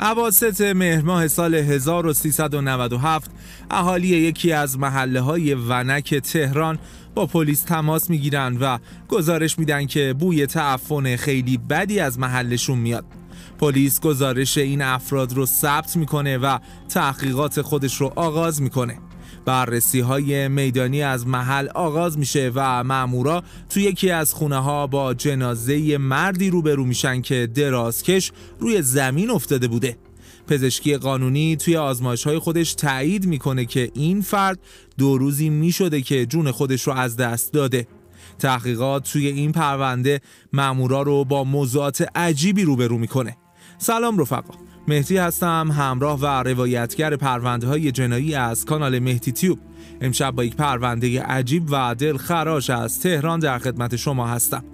عواست مهرماه سال 1397 اهالی یکی از محله های ونک تهران با پلیس تماس میگیرند و گزارش میدن که بوی تعفن خیلی بدی از محلشون میاد پلیس گزارش این افراد رو ثبت میکنه و تحقیقات خودش رو آغاز میکنه بررسی های میدانی از محل آغاز میشه و مامورا توی یکی از خونه ها با جنازه مردی روبرو میشن که درازکش روی زمین افتاده بوده پزشکی قانونی توی آزمایش های خودش تایید میکنه که این فرد دو روزی میشده که جون خودش رو از دست داده تحقیقات توی این پرونده مامورا رو با موضوعات عجیبی روبرو میکنه سلام رفقا مهدی هستم همراه و روایتگر پرونده های جنایی از کانال مهدی تیوب امشب با یک پرونده عجیب و دلخراش از تهران در خدمت شما هستم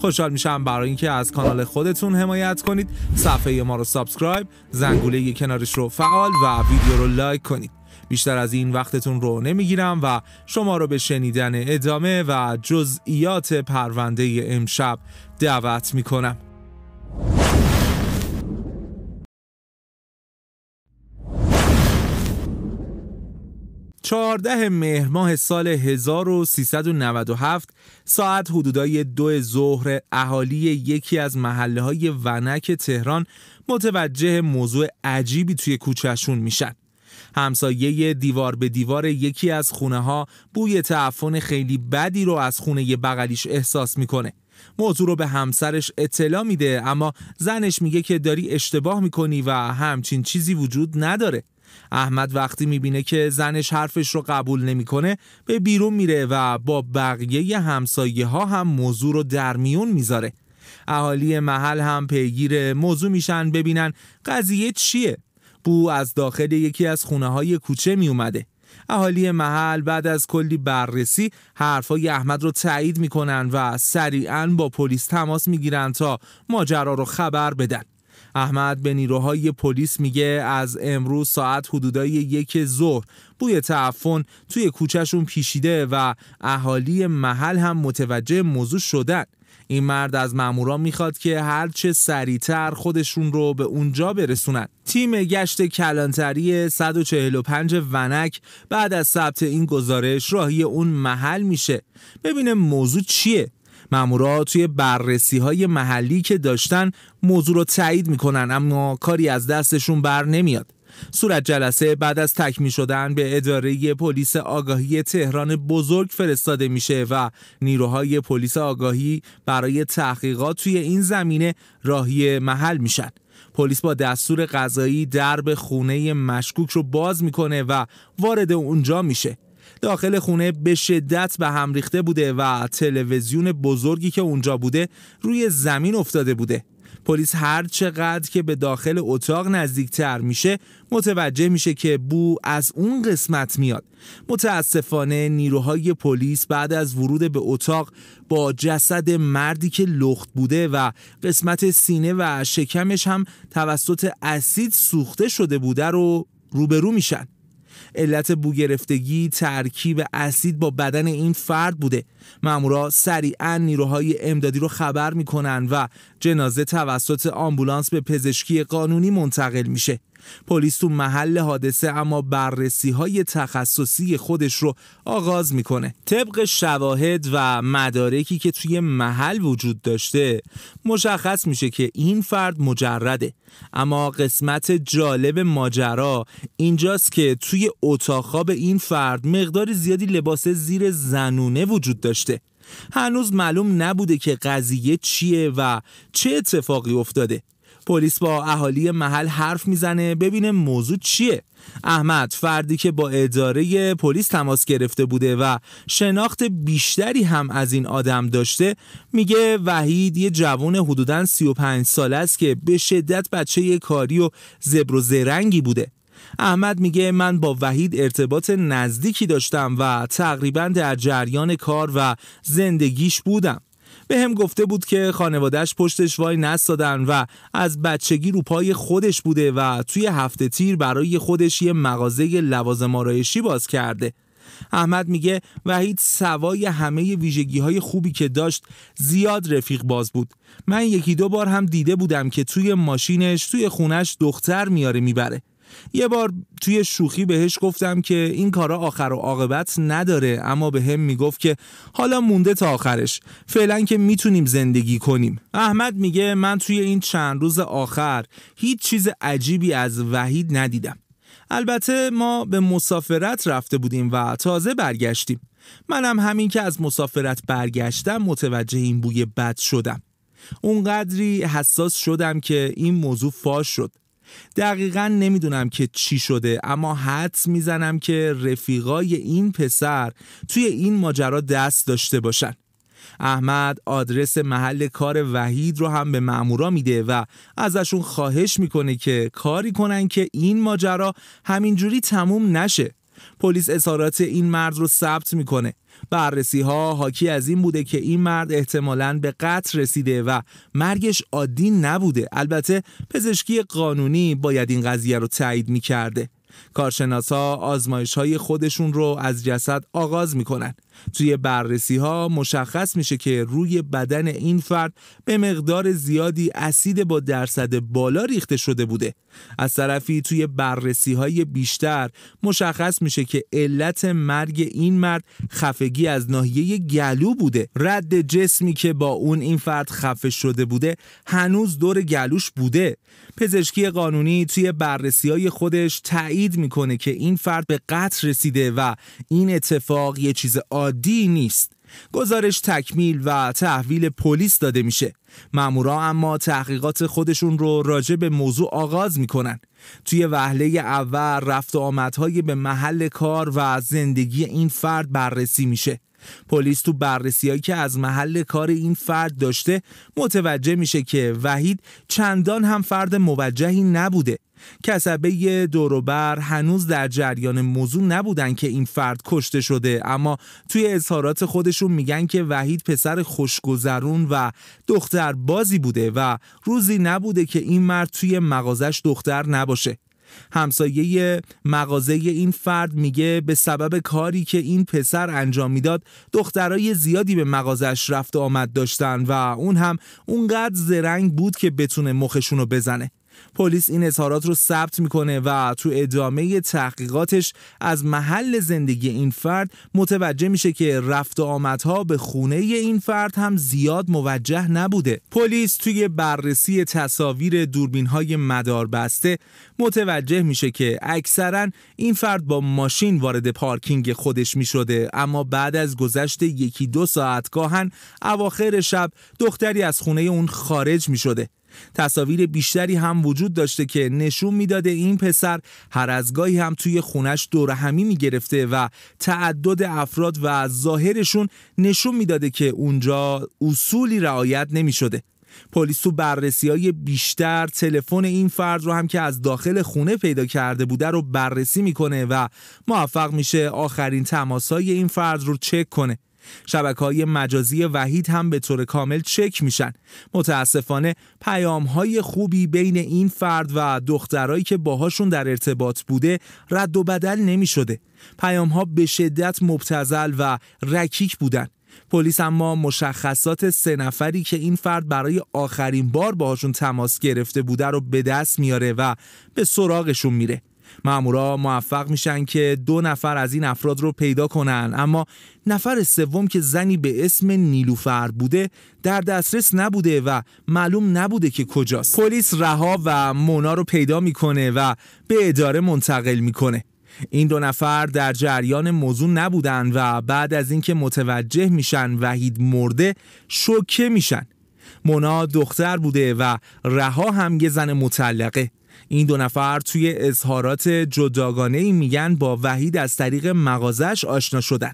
خوشحال میشم برای اینکه از کانال خودتون حمایت کنید صفحه ما رو سابسکرایب زنگوله کنارش رو فعال و ویدیو رو لایک کنید بیشتر از این وقتتون رو نمیگیرم و شما رو به شنیدن ادامه و جزئیات پرونده امشب دعوت میکنم 14 مهر ماه سال 1397 ساعت حدودای دو ظهر اهالی یکی از محله های ونک تهران متوجه موضوع عجیبی توی کوچهشون میشن. همسایه دیوار به دیوار یکی از خونه ها بوی تعفن خیلی بدی رو از خونه بغلیش احساس میکنه. موضوع رو به همسرش اطلاع میده اما زنش میگه که داری اشتباه میکنی و همچین چیزی وجود نداره. احمد وقتی میبینه که زنش حرفش رو قبول نمیکنه به بیرون میره و با بقیه همسایه ها هم موضوع رو در میون میذاره اهالی محل هم پیگیر موضوع میشن ببینن قضیه چیه بو از داخل یکی از خونه های کوچه می اومده اهالی محل بعد از کلی بررسی حرفای احمد رو تایید میکنن و سریعا با پلیس تماس میگیرن تا ماجرا رو خبر بدن احمد به نیروهای پلیس میگه از امروز ساعت حدودای یک ظهر بوی تعفن توی کوچهشون پیشیده و اهالی محل هم متوجه موضوع شدن این مرد از مامورا میخواد که هرچه سریعتر خودشون رو به اونجا برسونن تیم گشت کلانتری 145 ونک بعد از ثبت این گزارش راهی اون محل میشه ببینه موضوع چیه مامورا توی بررسی های محلی که داشتن موضوع رو تایید میکنن اما کاری از دستشون بر نمیاد صورت جلسه بعد از تکمی شدن به اداره پلیس آگاهی تهران بزرگ فرستاده میشه و نیروهای پلیس آگاهی برای تحقیقات توی این زمینه راهی محل میشن پلیس با دستور قضایی درب خونه مشکوک رو باز میکنه و وارد اونجا میشه داخل خونه به شدت به هم ریخته بوده و تلویزیون بزرگی که اونجا بوده روی زمین افتاده بوده پلیس هر چقدر که به داخل اتاق تر میشه متوجه میشه که بو از اون قسمت میاد متاسفانه نیروهای پلیس بعد از ورود به اتاق با جسد مردی که لخت بوده و قسمت سینه و شکمش هم توسط اسید سوخته شده بوده رو روبرو میشن علت بوگرفتگی، ترکیب اسید با بدن این فرد بوده مامورا سریعا نیروهای امدادی رو خبر میکنن و جنازه توسط آمبولانس به پزشکی قانونی منتقل میشه پلیس تو محل حادثه اما بررسی های تخصصی خودش رو آغاز میکنه طبق شواهد و مدارکی که توی محل وجود داشته مشخص میشه که این فرد مجرده اما قسمت جالب ماجرا اینجاست که توی اتاق خواب این فرد مقدار زیادی لباس زیر زنونه وجود داشته هنوز معلوم نبوده که قضیه چیه و چه اتفاقی افتاده پلیس با اهالی محل حرف میزنه ببینه موضوع چیه احمد فردی که با اداره پلیس تماس گرفته بوده و شناخت بیشتری هم از این آدم داشته میگه وحید یه جوان حدوداً 35 ساله است که به شدت بچه کاری و زبر و زرنگی بوده احمد میگه من با وحید ارتباط نزدیکی داشتم و تقریبا در جریان کار و زندگیش بودم به هم گفته بود که خانوادهش پشتش وای نستادن و از بچگی رو پای خودش بوده و توی هفته تیر برای خودش یه مغازه لوازم آرایشی باز کرده احمد میگه وحید سوای همه ویژگی های خوبی که داشت زیاد رفیق باز بود من یکی دو بار هم دیده بودم که توی ماشینش توی خونش دختر میاره میبره یه بار توی شوخی بهش گفتم که این کارا آخر و عاقبت نداره اما به هم میگفت که حالا مونده تا آخرش فعلا که میتونیم زندگی کنیم احمد میگه من توی این چند روز آخر هیچ چیز عجیبی از وحید ندیدم البته ما به مسافرت رفته بودیم و تازه برگشتیم منم همین که از مسافرت برگشتم متوجه این بوی بد شدم اونقدری حساس شدم که این موضوع فاش شد دقیقا نمیدونم که چی شده اما حدس میزنم که رفیقای این پسر توی این ماجرا دست داشته باشن احمد آدرس محل کار وحید رو هم به مامورا میده و ازشون خواهش میکنه که کاری کنن که این ماجرا همینجوری تموم نشه پلیس اظهارات این مرد رو ثبت میکنه بررسی ها حاکی از این بوده که این مرد احتمالا به قتل رسیده و مرگش عادی نبوده البته پزشکی قانونی باید این قضیه رو تایید میکرده کارشناسا آزمایش های خودشون رو از جسد آغاز میکنن توی بررسی ها مشخص میشه که روی بدن این فرد به مقدار زیادی اسید با درصد بالا ریخته شده بوده از طرفی توی بررسی های بیشتر مشخص میشه که علت مرگ این مرد خفگی از ناحیه گلو بوده رد جسمی که با اون این فرد خفه شده بوده هنوز دور گلوش بوده پزشکی قانونی توی بررسی های خودش تایید میکنه که این فرد به قتل رسیده و این اتفاق یه چیز عادی نیست گزارش تکمیل و تحویل پلیس داده میشه مامورا اما تحقیقات خودشون رو راجع به موضوع آغاز میکنن توی وهله اول رفت و آمدهای به محل کار و زندگی این فرد بررسی میشه پلیس تو بررسیهایی که از محل کار این فرد داشته متوجه میشه که وحید چندان هم فرد موجهی نبوده کسبه دوروبر هنوز در جریان موضوع نبودن که این فرد کشته شده اما توی اظهارات خودشون میگن که وحید پسر خوشگذرون و دختر بازی بوده و روزی نبوده که این مرد توی مغازش دختر نباشه همسایه مغازه این فرد میگه به سبب کاری که این پسر انجام میداد دخترای زیادی به مغازش رفت آمد داشتن و اون هم اونقدر زرنگ بود که بتونه مخشون رو بزنه پلیس این اظهارات رو ثبت میکنه و تو ادامه تحقیقاتش از محل زندگی این فرد متوجه میشه که رفت و آمدها به خونه این فرد هم زیاد موجه نبوده پلیس توی بررسی تصاویر دوربین های مدار بسته متوجه میشه که اکثرا این فرد با ماشین وارد پارکینگ خودش میشده اما بعد از گذشت یکی دو ساعت گاهن اواخر شب دختری از خونه اون خارج میشده تصاویر بیشتری هم وجود داشته که نشون میداده این پسر هر از گاهی هم توی خونش دور همی میگرفته و تعدد افراد و ظاهرشون نشون میداده که اونجا اصولی رعایت نمیشده پلیس تو بررسی های بیشتر تلفن این فرد رو هم که از داخل خونه پیدا کرده بوده رو بررسی میکنه و موفق میشه آخرین تماس های این فرد رو چک کنه شبکه های مجازی وحید هم به طور کامل چک میشن متاسفانه پیام های خوبی بین این فرد و دخترایی که باهاشون در ارتباط بوده رد و بدل نمی شده پیام ها به شدت مبتزل و رکیک بودن پلیس اما مشخصات سه نفری که این فرد برای آخرین بار باهاشون تماس گرفته بوده رو به دست میاره و به سراغشون میره مامورا موفق میشن که دو نفر از این افراد رو پیدا کنن اما نفر سوم که زنی به اسم نیلوفر بوده در دسترس نبوده و معلوم نبوده که کجاست پلیس رها و مونا رو پیدا میکنه و به اداره منتقل میکنه این دو نفر در جریان موضوع نبودن و بعد از اینکه متوجه میشن وحید مرده شوکه میشن مونا دختر بوده و رها هم یه زن مطلقه این دو نفر توی اظهارات جداگانه ای میگن با وحید از طریق مغازش آشنا شدن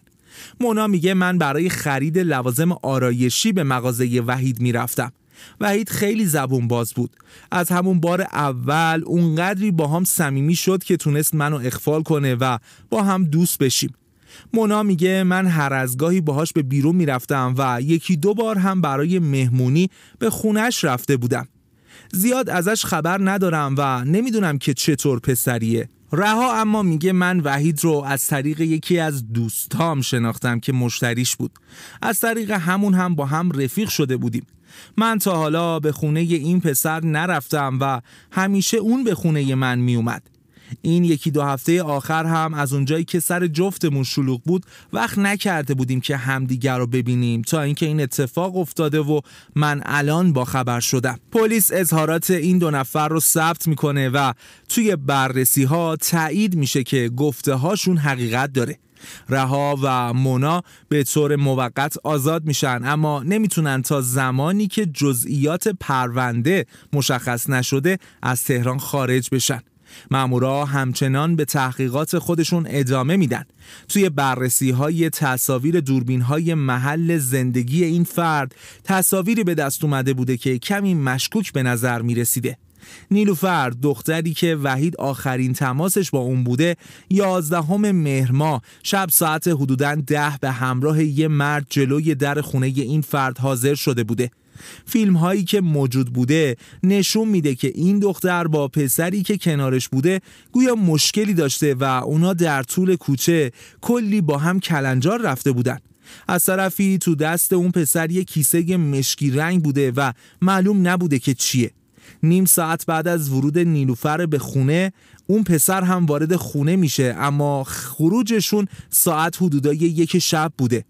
مونا میگه من برای خرید لوازم آرایشی به مغازه وحید میرفتم وحید خیلی زبون باز بود از همون بار اول اونقدری با هم صمیمی شد که تونست منو اخفال کنه و با هم دوست بشیم مونا میگه من هر از گاهی باهاش به بیرون میرفتم و یکی دو بار هم برای مهمونی به خونش رفته بودم زیاد ازش خبر ندارم و نمیدونم که چطور پسریه رها اما میگه من وحید رو از طریق یکی از دوستام شناختم که مشتریش بود از طریق همون هم با هم رفیق شده بودیم من تا حالا به خونه این پسر نرفتم و همیشه اون به خونه من میومد این یکی دو هفته آخر هم از اونجایی که سر جفتمون شلوغ بود وقت نکرده بودیم که همدیگر رو ببینیم تا اینکه این اتفاق افتاده و من الان با خبر شدم پلیس اظهارات این دو نفر رو ثبت میکنه و توی بررسی ها تایید میشه که گفته هاشون حقیقت داره رها و مونا به طور موقت آزاد میشن اما نمیتونن تا زمانی که جزئیات پرونده مشخص نشده از تهران خارج بشن مامورا همچنان به تحقیقات خودشون ادامه میدن توی بررسی های تصاویر دوربین های محل زندگی این فرد تصاویری به دست اومده بوده که کمی مشکوک به نظر می رسیده نیلوفر دختری که وحید آخرین تماسش با اون بوده یازدهم مهرما شب ساعت حدوداً ده به همراه یه مرد جلوی در خونه این فرد حاضر شده بوده فیلم هایی که موجود بوده نشون میده که این دختر با پسری که کنارش بوده گویا مشکلی داشته و اونا در طول کوچه کلی با هم کلنجار رفته بودن از طرفی تو دست اون پسر یه کیسه مشکی رنگ بوده و معلوم نبوده که چیه نیم ساعت بعد از ورود نیلوفر به خونه اون پسر هم وارد خونه میشه اما خروجشون ساعت حدودای یک شب بوده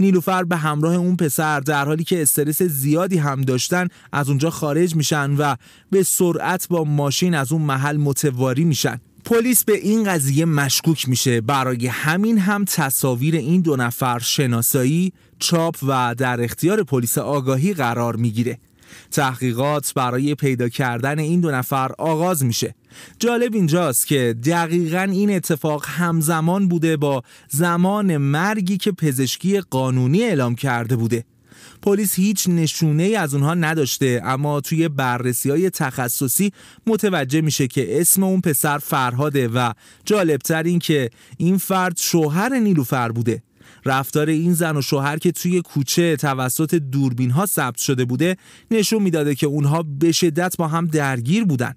نیلوفر به همراه اون پسر در حالی که استرس زیادی هم داشتن از اونجا خارج میشن و به سرعت با ماشین از اون محل متواری میشن پلیس به این قضیه مشکوک میشه برای همین هم تصاویر این دو نفر شناسایی چاپ و در اختیار پلیس آگاهی قرار میگیره تحقیقات برای پیدا کردن این دو نفر آغاز میشه جالب اینجاست که دقیقا این اتفاق همزمان بوده با زمان مرگی که پزشکی قانونی اعلام کرده بوده پلیس هیچ نشونه ای از اونها نداشته اما توی بررسی های تخصصی متوجه میشه که اسم اون پسر فرهاده و جالبتر این که این فرد شوهر نیلوفر بوده رفتار این زن و شوهر که توی کوچه توسط دوربین ها ثبت شده بوده نشون میداده که اونها به شدت با هم درگیر بودن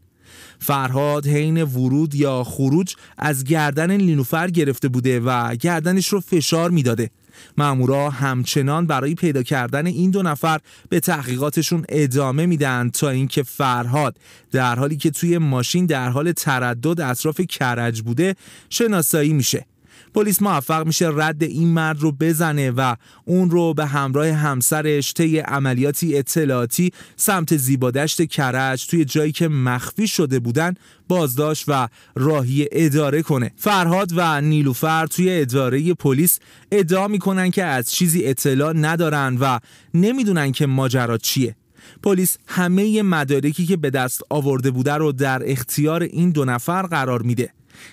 فرهاد حین ورود یا خروج از گردن لینوفر گرفته بوده و گردنش رو فشار میداده مامورا همچنان برای پیدا کردن این دو نفر به تحقیقاتشون ادامه میدن تا اینکه فرهاد در حالی که توی ماشین در حال تردد اطراف کرج بوده شناسایی میشه پلیس موفق میشه رد این مرد رو بزنه و اون رو به همراه همسرش طی عملیاتی اطلاعاتی سمت زیبادشت کرج توی جایی که مخفی شده بودن بازداشت و راهی اداره کنه فرهاد و نیلوفر توی اداره پلیس ادعا میکنن که از چیزی اطلاع ندارن و نمیدونن که ماجرا چیه پلیس همه مدارکی که به دست آورده بوده رو در اختیار این دو نفر قرار میده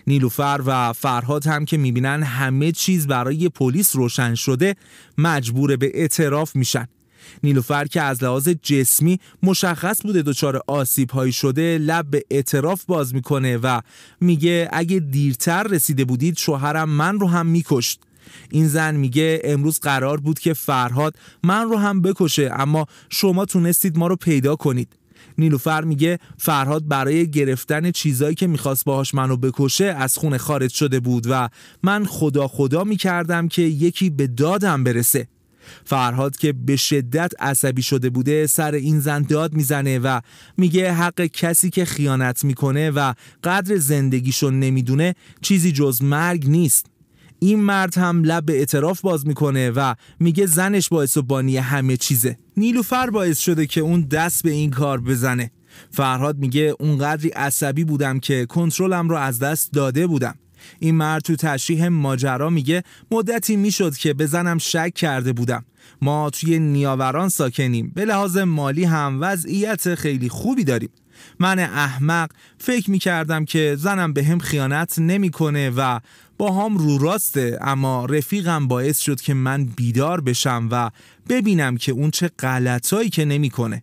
نیلوفر و فرهاد هم که میبینن همه چیز برای پلیس روشن شده مجبور به اعتراف میشن نیلوفر که از لحاظ جسمی مشخص بوده دچار آسیب هایی شده لب به اعتراف باز میکنه و میگه اگه دیرتر رسیده بودید شوهرم من رو هم میکشت این زن میگه امروز قرار بود که فرهاد من رو هم بکشه اما شما تونستید ما رو پیدا کنید نیلوفر میگه فرهاد برای گرفتن چیزایی که میخواست باهاش منو بکشه از خونه خارج شده بود و من خدا خدا میکردم که یکی به دادم برسه فرهاد که به شدت عصبی شده بوده سر این زن داد میزنه و میگه حق کسی که خیانت میکنه و قدر زندگیشو نمیدونه چیزی جز مرگ نیست این مرد هم لب به اعتراف باز میکنه و میگه زنش باعث و بانی همه چیزه نیلوفر باعث شده که اون دست به این کار بزنه فرهاد میگه اونقدری عصبی بودم که کنترلم رو از دست داده بودم این مرد تو تشریح ماجرا میگه مدتی میشد که بزنم شک کرده بودم ما توی نیاوران ساکنیم به لحاظ مالی هم وضعیت خیلی خوبی داریم من احمق فکر میکردم که زنم به هم خیانت نمیکنه و با هم رو راسته اما رفیقم باعث شد که من بیدار بشم و ببینم که اون چه غلطایی که نمیکنه.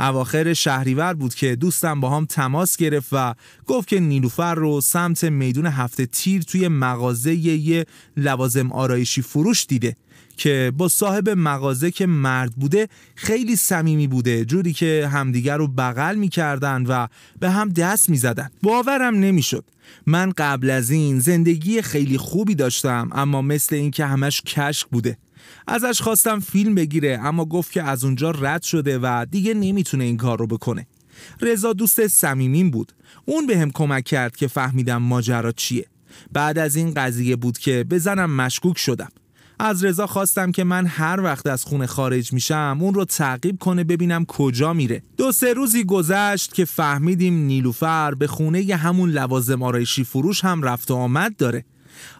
اواخر شهریور بود که دوستم با هم تماس گرفت و گفت که نیلوفر رو سمت میدون هفته تیر توی مغازه یه لوازم آرایشی فروش دیده که با صاحب مغازه که مرد بوده خیلی صمیمی بوده جوری که همدیگر رو بغل میکردن و به هم دست میزدن باورم نمیشد من قبل از این زندگی خیلی خوبی داشتم اما مثل اینکه همش کشک بوده ازش خواستم فیلم بگیره اما گفت که از اونجا رد شده و دیگه نمیتونه این کار رو بکنه رضا دوست صمیمین بود اون به هم کمک کرد که فهمیدم ماجرا چیه بعد از این قضیه بود که بزنم مشکوک شدم از رضا خواستم که من هر وقت از خونه خارج میشم اون رو تعقیب کنه ببینم کجا میره دو سه روزی گذشت که فهمیدیم نیلوفر به خونه ی همون لوازم آرایشی فروش هم رفت و آمد داره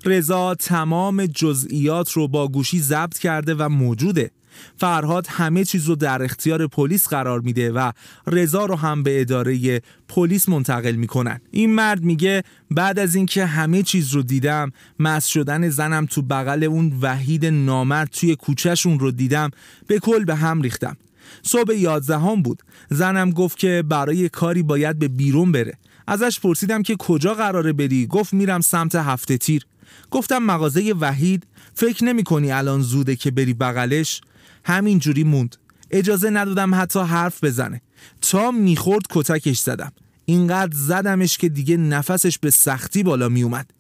رضا تمام جزئیات رو با گوشی ضبط کرده و موجوده فرهاد همه چیز رو در اختیار پلیس قرار میده و رضا رو هم به اداره پلیس منتقل میکنن این مرد میگه بعد از اینکه همه چیز رو دیدم مس شدن زنم تو بغل اون وحید نامرد توی کوچهشون رو دیدم به کل به هم ریختم صبح یازدهم بود زنم گفت که برای کاری باید به بیرون بره ازش پرسیدم که کجا قراره بری گفت میرم سمت هفته تیر گفتم مغازه وحید فکر نمی کنی الان زوده که بری بغلش همین جوری موند اجازه ندادم حتی حرف بزنه تا میخورد کتکش زدم اینقدر زدمش که دیگه نفسش به سختی بالا میومد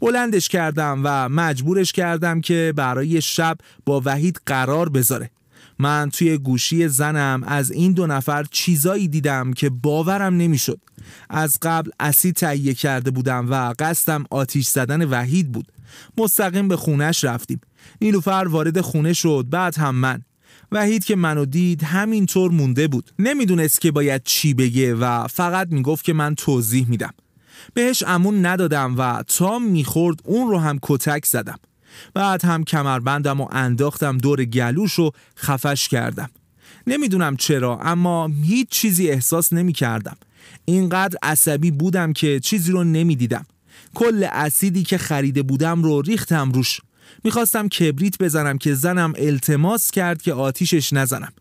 بلندش کردم و مجبورش کردم که برای شب با وحید قرار بذاره من توی گوشی زنم از این دو نفر چیزایی دیدم که باورم نمیشد. از قبل اسی تهیه کرده بودم و قصدم آتیش زدن وحید بود مستقیم به خونش رفتیم نیلوفر وارد خونه شد بعد هم من وحید که منو دید همینطور مونده بود نمیدونست که باید چی بگه و فقط میگفت که من توضیح میدم بهش امون ندادم و تا میخورد اون رو هم کتک زدم بعد هم کمربندم و انداختم دور گلوش و خفش کردم نمیدونم چرا اما هیچ چیزی احساس نمیکردم اینقدر عصبی بودم که چیزی رو نمیدیدم کل اسیدی که خریده بودم رو ریختم روش میخواستم کبریت بزنم که زنم التماس کرد که آتیشش نزنم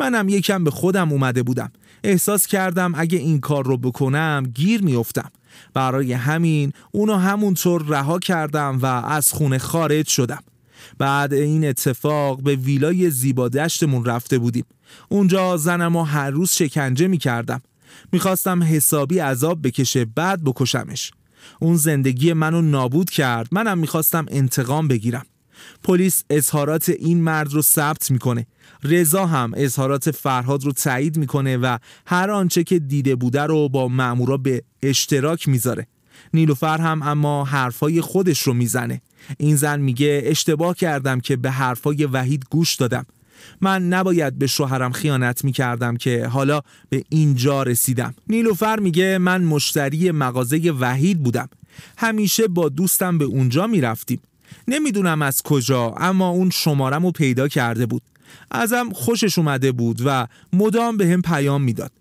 منم یکم به خودم اومده بودم احساس کردم اگه این کار رو بکنم گیر میافتم برای همین اونو همونطور رها کردم و از خونه خارج شدم بعد این اتفاق به ویلای زیبا دشتمون رفته بودیم اونجا زنم و هر روز شکنجه میکردم. میخواستم حسابی عذاب بکشه بعد بکشمش اون زندگی منو نابود کرد منم میخواستم انتقام بگیرم پلیس اظهارات این مرد رو ثبت میکنه رضا هم اظهارات فرهاد رو تایید میکنه و هر آنچه که دیده بوده رو با مامورا به اشتراک میذاره نیلوفر هم اما حرفای خودش رو میزنه این زن میگه اشتباه کردم که به حرفای وحید گوش دادم من نباید به شوهرم خیانت می کردم که حالا به اینجا رسیدم نیلوفر میگه من مشتری مغازه وحید بودم همیشه با دوستم به اونجا می رفتیم نمیدونم از کجا اما اون شمارم رو پیدا کرده بود ازم خوشش اومده بود و مدام به هم پیام میداد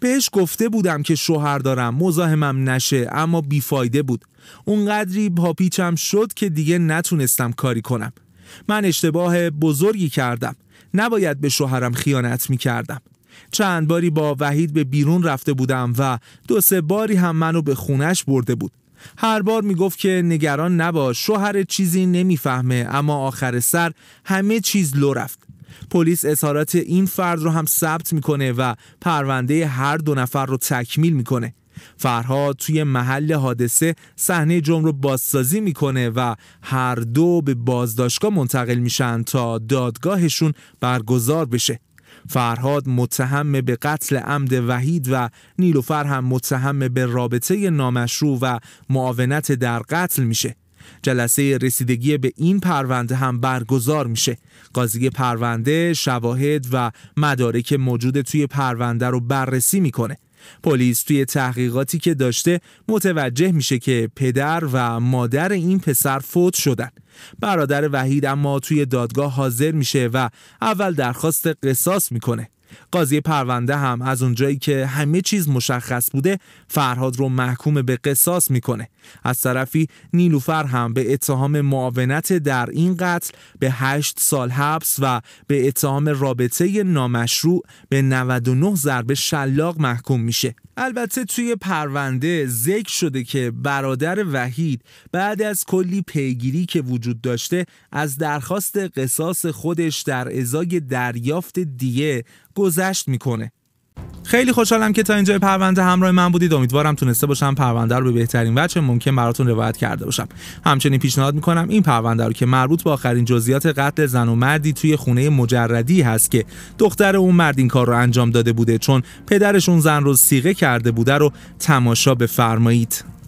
بهش گفته بودم که شوهر دارم مزاحمم نشه اما بیفایده بود اونقدری پاپیچم شد که دیگه نتونستم کاری کنم من اشتباه بزرگی کردم نباید به شوهرم خیانت می کردم. چند باری با وحید به بیرون رفته بودم و دو سه باری هم منو به خونش برده بود. هر بار می گفت که نگران نباش شوهر چیزی نمیفهمه اما آخر سر همه چیز لو رفت. پلیس اظهارات این فرد رو هم ثبت میکنه و پرونده هر دو نفر رو تکمیل میکنه. فرهاد توی محل حادثه صحنه جرم رو بازسازی میکنه و هر دو به بازداشتگاه منتقل میشن تا دادگاهشون برگزار بشه فرهاد متهم به قتل عمد وحید و نیلوفر هم متهم به رابطه نامشروع و معاونت در قتل میشه جلسه رسیدگی به این پرونده هم برگزار میشه قاضی پرونده شواهد و مدارک موجود توی پرونده رو بررسی میکنه پلیس توی تحقیقاتی که داشته متوجه میشه که پدر و مادر این پسر فوت شدن برادر وحید اما توی دادگاه حاضر میشه و اول درخواست قصاص میکنه قاضی پرونده هم از اونجایی که همه چیز مشخص بوده فرهاد رو محکوم به قصاص میکنه از طرفی نیلوفر هم به اتهام معاونت در این قتل به 8 سال حبس و به اتهام رابطه نامشروع به 99 ضربه شلاق محکوم میشه البته توی پرونده ذکر شده که برادر وحید بعد از کلی پیگیری که وجود داشته از درخواست قصاص خودش در ازای دریافت دیه گذشت میکنه خیلی خوشحالم که تا اینجا پرونده همراه من بودید امیدوارم تونسته باشم پرونده رو به بهترین وجه ممکن براتون روایت کرده باشم همچنین پیشنهاد میکنم این پرونده رو که مربوط به آخرین جزئیات قتل زن و مردی توی خونه مجردی هست که دختر اون مرد این کار رو انجام داده بوده چون پدرش اون زن رو سیغه کرده بوده رو تماشا بفرمایید